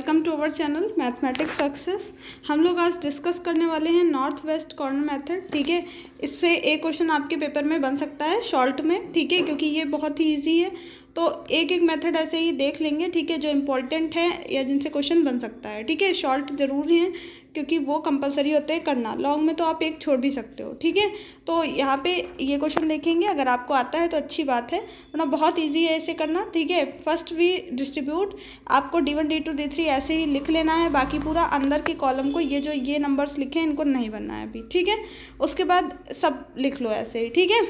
welcome to our channel mathematics success हम लोग आज डिस्कस करने वाले हैं नॉर्थ वेस्ट कॉर्नर मेथड ठीक है इससे एक क्वेश्चन आपके पेपर में बन सकता है शॉर्ट में ठीक है क्योंकि ये बहुत ही इजी है तो एक एक मेथड ऐसे ही देख लेंगे ठीक है जो इम्पोर्टेंट है या जिनसे क्वेश्चन बन सकता है ठीक है शॉर्ट ज़रूर हैं क्योंकि वो कंपलसरी होते हैं करना लॉन्ग में तो आप एक छोड़ भी सकते हो ठीक है तो यहाँ पे ये क्वेश्चन देखेंगे अगर आपको आता है तो अच्छी बात है वरना बहुत इजी है ऐसे करना ठीक है फर्स्ट वी डिस्ट्रीब्यूट आपको D one D two D three ऐसे ही लिख लेना है बाकी पूरा अंदर के कॉलम को ये जो ये नंबर्स लिखे हैं इनको नहीं बनना है अभी ठीक है उसके बाद सब लिख लो ऐसे ही ठीक है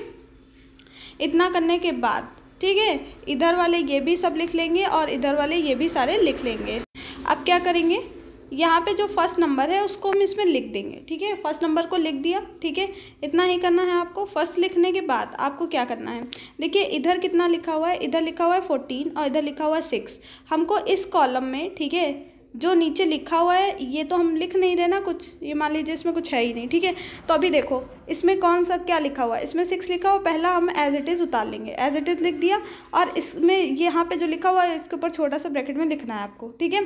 इतना करने के बाद ठीक है इधर वाले ये भी सब लिख लेंगे और इधर वाले ये भी सारे लिख लेंगे अब क्या करेंगे यहाँ पे जो फर्स्ट नंबर है उसको हम इसमें लिख देंगे ठीक है फर्स्ट नंबर को लिख दिया ठीक है इतना ही करना है आपको फर्स्ट लिखने के बाद आपको क्या करना है देखिए इधर कितना लिखा हुआ है इधर लिखा हुआ है फोर्टीन और इधर लिखा हुआ है सिक्स हमको इस कॉलम में ठीक है जो नीचे लिखा हुआ है ये तो हम लिख नहीं रहे ना कुछ ये मान लीजिए इसमें कुछ है ही नहीं ठीक है तो अभी देखो इसमें कौन सा क्या लिखा हुआ है इसमें सिक्स लिखा हुआ पहला हम एज इट इज़ उतार लेंगे एज इट इज़ लिख दिया और इसमें यहाँ पे जो लिखा हुआ है इसके ऊपर छोटा सा ब्रैकेट में लिखना है आपको ठीक है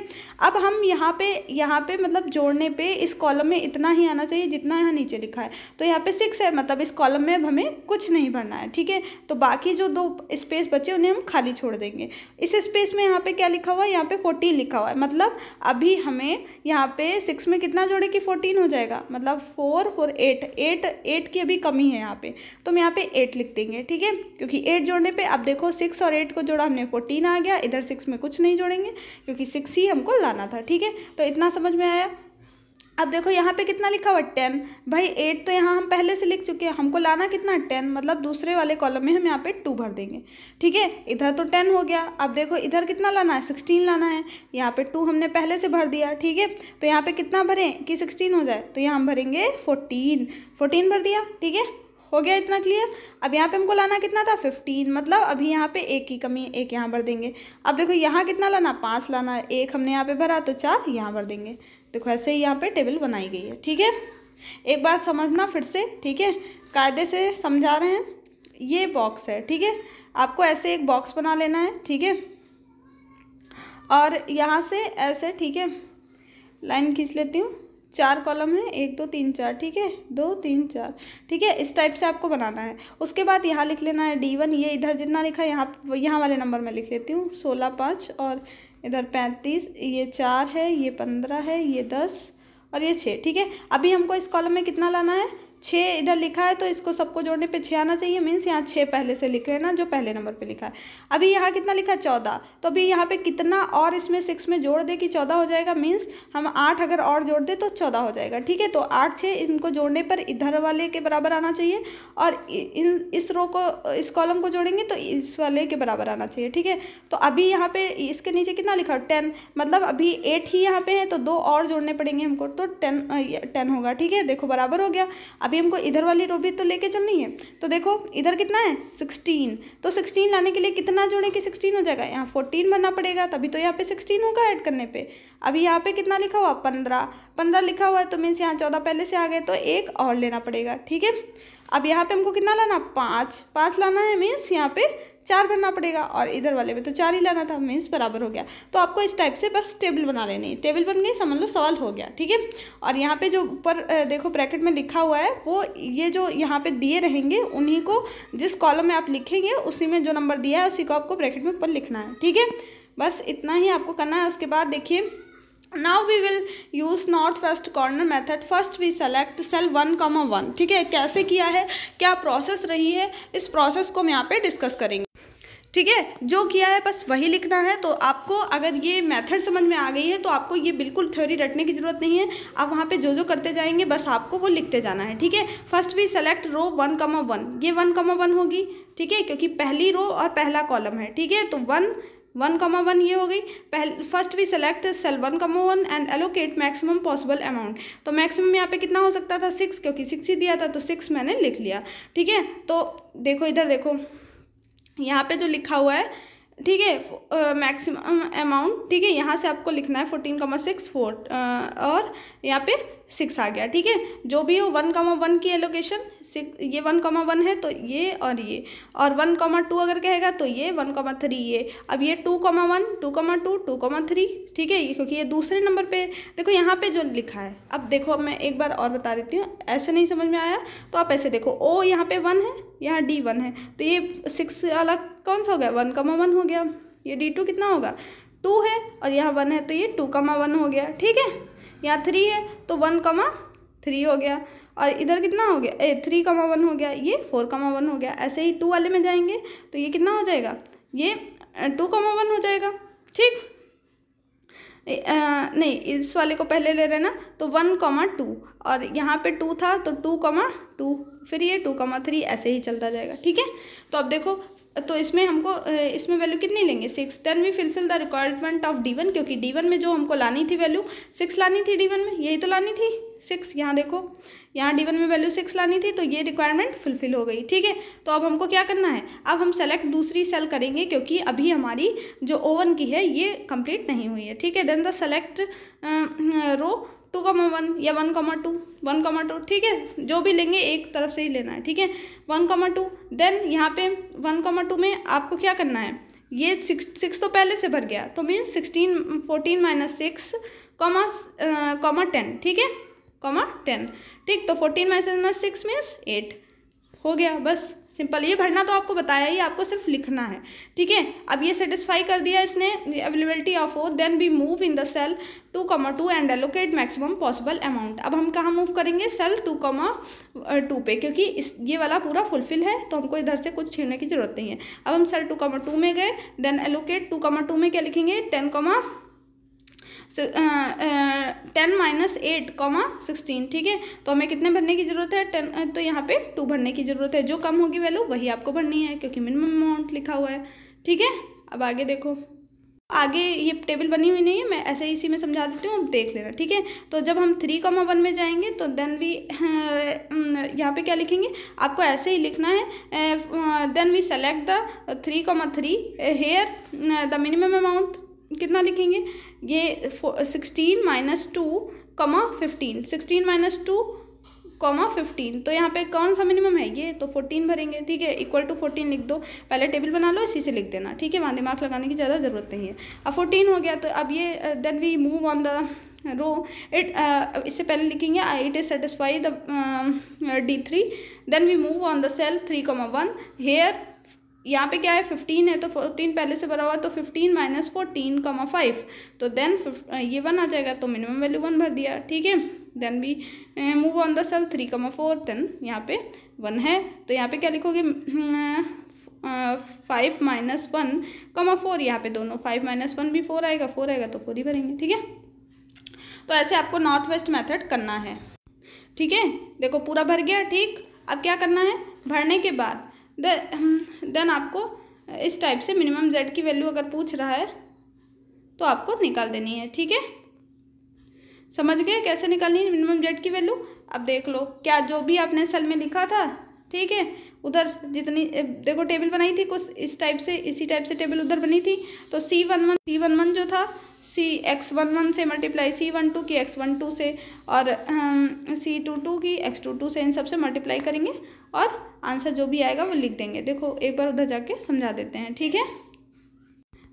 अब हम यहाँ पे यहाँ पे मतलब जोड़ने पर इस कॉलम में इतना ही आना चाहिए जितना यहाँ नीचे लिखा है तो यहाँ पे सिक्स है मतलब इस कॉलम में अब हमें कुछ नहीं भरना है ठीक है तो बाकी जो दो स्पेस बचे उन्हें हम खाली छोड़ देंगे इस स्पेस में यहाँ पे क्या लिखा हुआ है यहाँ पे फोर्टीन लिखा हुआ है मतलब अभी हमें यहाँ पे सिक्स में कितना जोड़े कि फोर्टीन हो जाएगा मतलब four four eight eight eight की अभी कमी है यहाँ पे तो हम यहाँ पे एट लिख देंगे ठीक है क्योंकि एट जोड़ने पे अब देखो सिक्स और एट को जोड़ा हमने फोर्टीन आ गया इधर सिक्स में कुछ नहीं जोड़ेंगे क्योंकि सिक्स ही हमको लाना था ठीक है तो इतना समझ में आया अब देखो यहाँ पे कितना लिखा हुआ टेन भाई एट तो यहाँ हम पहले से लिख चुके हैं हमको लाना कितना टेन मतलब दूसरे वाले कॉलम में हम यहाँ पे टू भर देंगे ठीक है इधर तो टेन हो गया अब देखो इधर कितना लाना है सिक्सटीन लाना है यहाँ पे टू हमने पहले से भर दिया ठीक है तो यहाँ पे कितना भरें कि सिक्सटीन हो जाए तो यहाँ हम भरेंगे फोर्टीन फोर्टीन भर दिया ठीक है हो गया इतना क्लियर अब यहाँ पे हमको लाना कितना था फिफ्टीन मतलब अभी यहाँ पे एक की कमी एक यहाँ भर देंगे अब देखो यहाँ कितना लाना पाँच लाना एक हमने यहाँ पे भरा तो चार यहाँ भर देंगे देखो ऐसे ही यहाँ पे टेबल बनाई गई है ठीक है एक बार समझना फिर से ठीक है कायदे से समझा रहे हैं ये बॉक्स है ठीक है आपको ऐसे एक बॉक्स बना लेना है ठीक है और यहाँ से ऐसे ठीक है लाइन खींच लेती हूँ चार कॉलम है एक दो तीन चार ठीक है दो तीन चार ठीक है इस टाइप से आपको बनाना है उसके बाद यहाँ लिख लेना है डी वन ये इधर जितना लिखा है यहाँ यहाँ वाले नंबर में लिख लेती हूँ सोलह पाँच और इधर पैंतीस ये चार है ये पंद्रह है ये दस और ये छः ठीक है अभी हमको इस कॉलम में कितना लाना है छः इधर लिखा है तो इसको सबको जोड़ने पे छः आना चाहिए मीन्स यहाँ छः पहले से लिख रहे हैं ना जो पहले नंबर पे लिखा है अभी यहाँ कितना लिखा है चौदह तो अभी यहाँ पे कितना और इसमें सिक्स में जोड़ दे कि चौदह हो जाएगा मीन्स हम आठ अगर और जोड़ दें तो चौदह हो जाएगा ठीक है तो आठ छः इनको जोड़ने पर इधर वाले के बराबर आना चाहिए और इन इस रो को इस कॉलम को जोड़ेंगे तो इस वाले के बराबर आना चाहिए ठीक है तो अभी यहाँ पे इसके नीचे कितना लिखा टेन मतलब अभी एट ही यहाँ पे है तो दो और जोड़ने पड़ेंगे हमको तो टेन टेन होगा ठीक है देखो बराबर हो गया अभी अभी हमको इधर वाली रो भी तो लेके चलनी है तो देखो इधर कितना है सिक्सटीन तो सिक्सटीन लाने के लिए कितना जोड़े कि सिक्सटीन हो जाएगा यहाँ फोर्टीन बनना पड़ेगा तभी तो यहाँ पे सिक्सटीन होगा ऐड करने पे अभी यहाँ पे कितना लिखा हुआ पंद्रह पंद्रह लिखा हुआ है तो मीन्स यहाँ चौदह पहले से आ गए तो एक और लेना पड़ेगा ठीक है अब यहाँ पे हमको कितना लाना पाँच पाँच लाना है मीन्स यहाँ पे चार भरना पड़ेगा और इधर वाले में तो चार ही लाना था मीन्स बराबर हो गया तो आपको इस टाइप से बस टेबल बना लेनी है टेबल बन गई समझ लो सवाल हो गया ठीक है और यहाँ पे जो ऊपर देखो ब्रैकेट में लिखा हुआ है वो ये जो यहाँ पे दिए रहेंगे उन्हीं को जिस कॉलम में आप लिखेंगे उसी में जो नंबर दिया है उसी को आपको ब्रैकेट में ऊपर लिखना है ठीक है बस इतना ही आपको करना है उसके बाद देखिए now we will use north west corner method first we select cell one comma one ठीक है कैसे किया है क्या प्रोसेस रही है इस प्रोसेस को हम यहाँ पे डिस्कस करेंगे ठीक है जो किया है बस वही लिखना है तो आपको अगर ये मेथड समझ में आ गई है तो आपको ये बिल्कुल थ्योरी रटने की ज़रूरत नहीं है आप वहाँ पे जो जो करते जाएंगे बस आपको वो लिखते जाना है ठीक है फर्स्ट भी select row one comma one ये वन कमा वन होगी ठीक है क्योंकि पहली रो और पहला कॉलम है ठीक है तो वन वन कमा वन ये हो गई पहल first we select cell one comma one and allocate maximum possible amount तो मैक्सिमम यहाँ पे कितना हो सकता था सिक्स क्योंकि सिक्स ही दिया था तो सिक्स मैंने लिख लिया ठीक है तो देखो इधर देखो यहाँ पे जो लिखा हुआ है ठीक है मैक्सिमम अमाउंट ठीक है यहाँ से आपको लिखना है फोर्टीन कमा सिक्स फोर और यहाँ पे सिक्स आ गया ठीक है जो भी हो वन कमा वन की एलोकेशन सिक्स ये वन कॉमा वन है तो ये और ये और वन कॉमा टू अगर कहेगा तो ये वन कॉमा थ्री ये अब ये two comma one two comma two two comma three ठीक है क्योंकि ये दूसरे नंबर पे देखो यहाँ पे जो लिखा है अब देखो अब मैं एक बार और बता देती हूँ ऐसे नहीं समझ में आया तो आप ऐसे देखो ओ यहाँ पे वन है यहाँ डी वन है तो ये सिक्स अलग कौन सा हो गया वन कॉमा वन हो गया ये डी टू कितना होगा टू है और यहाँ वन है तो ये टू कमा वन हो गया ठीक है यहाँ थ्री है तो वन कॉमा थ्री हो गया और इधर कितना हो गया ए थ्री कमा वन हो गया ये फोर कमा वन हो गया ऐसे ही टू वाले में जाएंगे तो ये कितना हो जाएगा ये टू कमा वन हो जाएगा ठीक नहीं इस वाले को पहले ले रहे ना तो वन कमा टू और यहाँ पे टू था तो टू कमा टू फिर ये टू कॉमा थ्री ऐसे ही चलता जाएगा ठीक है तो अब देखो तो इसमें हमको इसमें वैल्यू कितनी लेंगे six then we fulfill the requirement of D one क्योंकि डी वन में जो हमको लानी थी वैल्यू सिक्स लानी थी डी वन में यही तो लानी थी सिक्स यहाँ देखो यहाँ डी वन में वैल्यू सिक्स लानी थी तो ये रिक्वायरमेंट फुलफिल हो गई ठीक है तो अब हमको क्या करना है अब हम सेलेक्ट दूसरी सेल करेंगे क्योंकि अभी हमारी जो ओवन की है ये कंप्लीट नहीं हुई है ठीक है then the select row two comma one या one comma two one comma two ठीक है जो भी लेंगे एक तरफ से ही लेना है ठीक है वन कॉमा टू देन यहाँ पे वन कॉमा टू में आपको क्या करना है ये सिक्स सिक्स तो पहले से भर गया तो means sixteen fourteen minus six comma comma ten ठीक है कॉमा टेन ठीक तो fourteen minus six means eight हो गया बस सिंपल ये भरना तो आपको बताया ही आपको सिर्फ लिखना है ठीक है अब ये सेटिस्फाई कर दिया इसने availability of O then we move in the cell two comma two and allocate maximum possible amount अब हम कहाँ मूव करेंगे सेल टू कॉमा टू पे क्योंकि इस ये वाला पूरा फुलफिल है तो हमको इधर से कुछ छीनने की जरूरत नहीं है अब हम सेल टू कॉमा टू में गए then allocate two comma two में क्या लिखेंगे ten comma ten minus eight comma sixteen ठीक है तो हमें कितने भरने की ज़रूरत है टेन तो यहाँ पे टू भरने की ज़रूरत है जो कम होगी वैल्यू वही आपको भरनी है क्योंकि मिनिमम अमाउंट लिखा हुआ है ठीक है अब आगे देखो आगे ये टेबल बनी हुई नहीं है मैं ऐसे इसी में समझा देती हूँ देख लेना ठीक है तो जब हम थ्री कॉमा वन में जाएंगे तो देन वी यहाँ पे क्या लिखेंगे आपको ऐसे ही लिखना है then we select the three comma three here the minimum amount कितना लिखेंगे ये sixteen minus two comma fifteen sixteen minus two comma fifteen तो यहाँ पे कौन सा मिनिमम है ये तो फोर्टीन भरेंगे ठीक है इक्वल टू फोर्टीन लिख दो पहले टेबल बना लो इसी से लिख देना ठीक है वहाँ दिमाग लगाने की ज़्यादा ज़रूरत नहीं है अब फोर्टीन हो गया तो अब ये then we move on the row it इससे पहले लिखेंगे I it is satisfy the D three then we move on the cell three comma one here यहाँ पे क्या है फिफ्टीन है तो फोर्टीन पहले से भरा हुआ तो fifteen minus fourteen comma five तो देन ये वन आ जाएगा तो मिनिमम वैल्यू वन भर दिया ठीक है then we move on the cell three comma four then यहाँ पे वन है तो यहाँ पे क्या लिखोगे five minus one comma four यहाँ पे दोनों फाइव माइनस वन भी फोर आएगा फोर आएगा तो फोर ही भरेंगे ठीक है तो ऐसे आपको नॉर्थ वेस्ट मैथड करना है ठीक है देखो पूरा भर गया ठीक अब क्या करना है भरने के बाद देन आपको इस टाइप से मिनिमम जेड की वैल्यू अगर पूछ रहा है तो आपको निकाल देनी है ठीक है समझ गए कैसे निकालनी है मिनिमम जेड की वैल्यू अब देख लो क्या जो भी आपने सेल में लिखा था ठीक है उधर जितनी देखो टेबल बनाई थी कुछ इस टाइप से इसी टाइप से टेबल उधर बनी थी तो C one one C one one जो था सी एक्स वन वन से मल्टीप्लाई सी वन टू की एक्स वन टू से और सी टू टू की एक्स टू टू से इन सब से मल्टीप्लाई करेंगे और आंसर जो भी आएगा वो लिख देंगे देखो एक बार उधर जाके समझा देते हैं ठीक है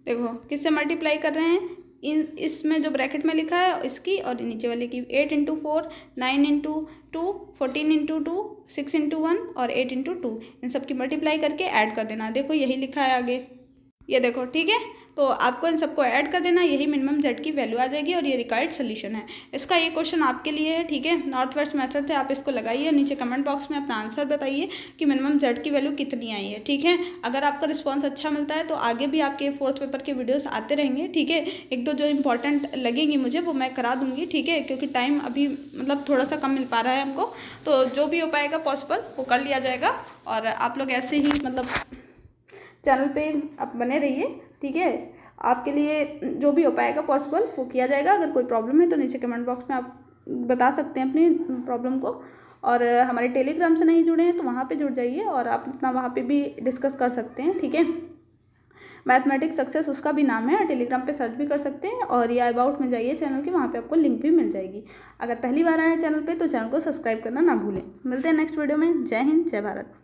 देखो किससे मल्टीप्लाई कर रहे हैं इन इसमें जो ब्रैकेट में लिखा है इसकी और नीचे वाले की eight into four nine into two fourteen into two six into one और एट इंटू टू इन सब की मल्टीप्लाई करके ऐड कर देना देखो यही लिखा है आगे ये देखो ठीक है तो आपको इन सबको ऐड कर देना यही मिनिमम जेड की वैल्यू आ जाएगी और ये रिक्वायर्ड सोल्यूशन है इसका ये क्वेश्चन आपके लिए है ठीक है नॉर्थ वेस्ट मैथड से आप इसको लगाइए नीचे कमेंट बॉक्स में अपना आंसर बताइए कि मिनिमम जेड की वैल्यू कितनी आई है ठीक है अगर आपका रिस्पॉन्स अच्छा मिलता है तो आगे भी आपके फोर्थ पेपर के वीडियोज़ आते रहेंगे ठीक है एक दो जो इंपॉर्टेंट लगेंगी मुझे वो मैं करा दूंगी ठीक है क्योंकि टाइम अभी मतलब थोड़ा सा कम मिल पा रहा है हमको तो जो भी हो पाएगा पॉसिबल वो कर लिया जाएगा और आप लोग ऐसे ही मतलब चैनल पे आप बने रहिए ठीक है आपके लिए जो भी हो पाएगा पॉसिबल वो किया जाएगा अगर कोई प्रॉब्लम है तो नीचे कमेंट बॉक्स में आप बता सकते हैं अपनी प्रॉब्लम को और हमारे टेलीग्राम से नहीं जुड़े हैं तो वहाँ पे जुड़ जाइए और आप अपना वहाँ पे भी डिस्कस कर सकते हैं ठीक है मैथमेटिक्स सक्सेस उसका भी नाम है टेलीग्राम पे सर्च भी कर सकते हैं और या अबाउट में जाइए चैनल के वहाँ पे आपको लिंक भी मिल जाएगी अगर पहली बार आए चैनल पे तो चैनल को सब्सक्राइब करना ना भूलें मिलते हैं नेक्स्ट वीडियो में जय हिंद जय भारत